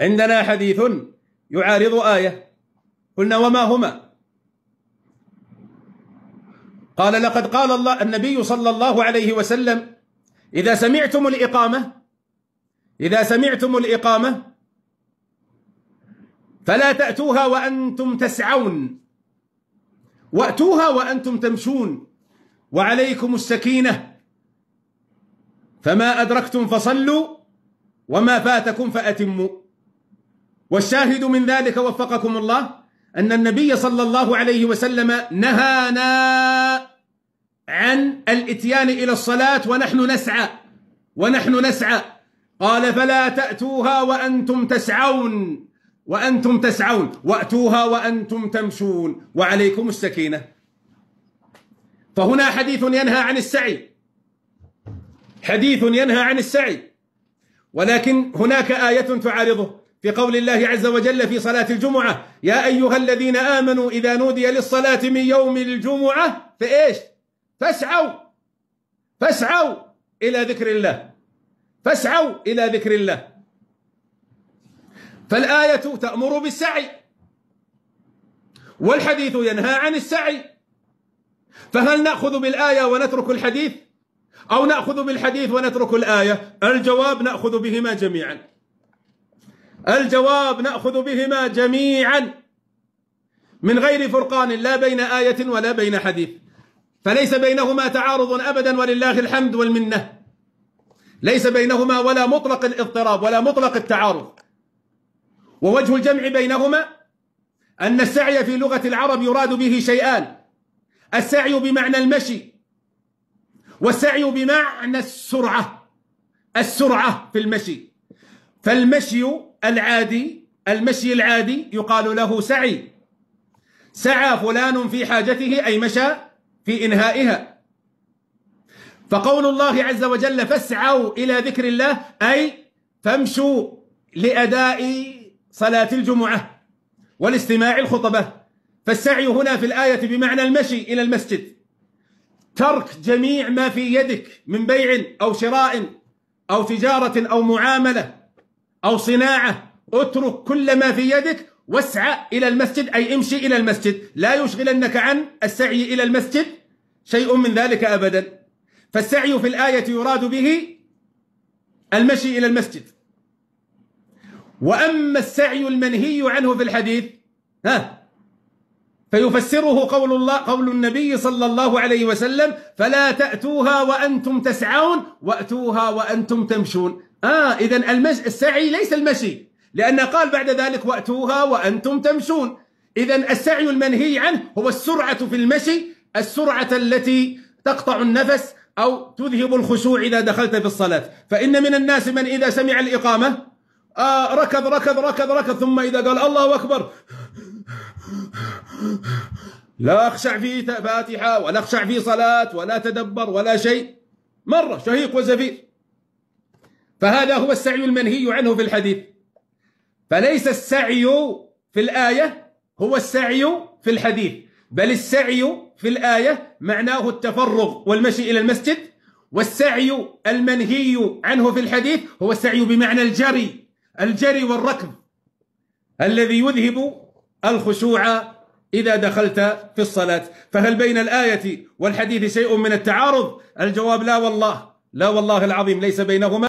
عندنا حديث يعارض آية قلنا وما هما قال لقد قال الله النبي صلى الله عليه وسلم إذا سمعتم الإقامة إذا سمعتم الإقامة فلا تأتوها وأنتم تسعون وأتوها وأنتم تمشون وعليكم السكينة فما أدركتم فصلوا وما فاتكم فأتموا والشاهد من ذلك وفقكم الله أن النبي صلى الله عليه وسلم نهانا عن الاتيان إلى الصلاة ونحن نسعى ونحن نسعى قال فلا تأتوها وأنتم تسعون وأنتم تسعون وأتوها وأنتم تمشون وعليكم السكينة فهنا حديث ينهى عن السعي حديث ينهى عن السعي ولكن هناك آية تعارضه في قول الله عز وجل في صلاة الجمعة يا أيها الذين آمنوا إذا نودي للصلاة من يوم الجمعة فإيش فاسعوا فاسعوا إلى ذكر الله فاسعوا إلى ذكر الله فالآية تأمر بالسعي والحديث ينهى عن السعي فهل نأخذ بالآية ونترك الحديث أو نأخذ بالحديث ونترك الآية الجواب نأخذ بهما جميعا الجواب نأخذ بهما جميعا من غير فرقان لا بين آية ولا بين حديث فليس بينهما تعارض أبدا ولله الحمد والمنة ليس بينهما ولا مطلق الاضطراب ولا مطلق التعارض ووجه الجمع بينهما أن السعي في لغة العرب يراد به شيئان السعي بمعنى المشي والسعي بمعنى السرعة السرعة في المشي فالمشي العادي المشي العادي يقال له سعي سعى فلان في حاجته أي مشى في إنهائها فقول الله عز وجل فاسعوا إلى ذكر الله أي فامشوا لأداء صلاة الجمعة والاستماع الخطبة فالسعي هنا في الآية بمعنى المشي إلى المسجد ترك جميع ما في يدك من بيع أو شراء أو تجارة أو معاملة أو صناعة اترك كل ما في يدك واسعى إلى المسجد أي امشي إلى المسجد لا يشغلنك عن السعي إلى المسجد شيء من ذلك أبدا فالسعي في الآية يراد به المشي إلى المسجد وأما السعي المنهي عنه في الحديث ها فيفسره قول الله قول النبي صلى الله عليه وسلم فلا تأتوها وأنتم تسعون وأتوها وأنتم تمشون آه إذا المشي السعي ليس المشي لأن قال بعد ذلك وأتوها وأنتم تمشون إذا السعي المنهي عنه هو السرعة في المشي السرعة التي تقطع النفس أو تذهب الخشوع إذا دخلت في الصلاة فإن من الناس من إذا سمع الإقامة آه ركض ركض ركض ركض ثم إذا قال الله أكبر لا أخشع في فاتحة ولا أخشع في صلاة ولا تدبر ولا شيء مرة شهيق وزفير فهذا هو السعي المنهي عنه في الحديث فليس السعي في الآية هو السعي في الحديث بل السعي في الآية معناه التفرغ والمشي إلى المسجد والسعي المنهي عنه في الحديث هو السعي بمعنى الجري الجري والركض الذي يذهب الخشوع إذا دخلت في الصلاة فهل بين الآية والحديث شيء من التعارض الجواب لا والله لا والله العظيم ليس بينهما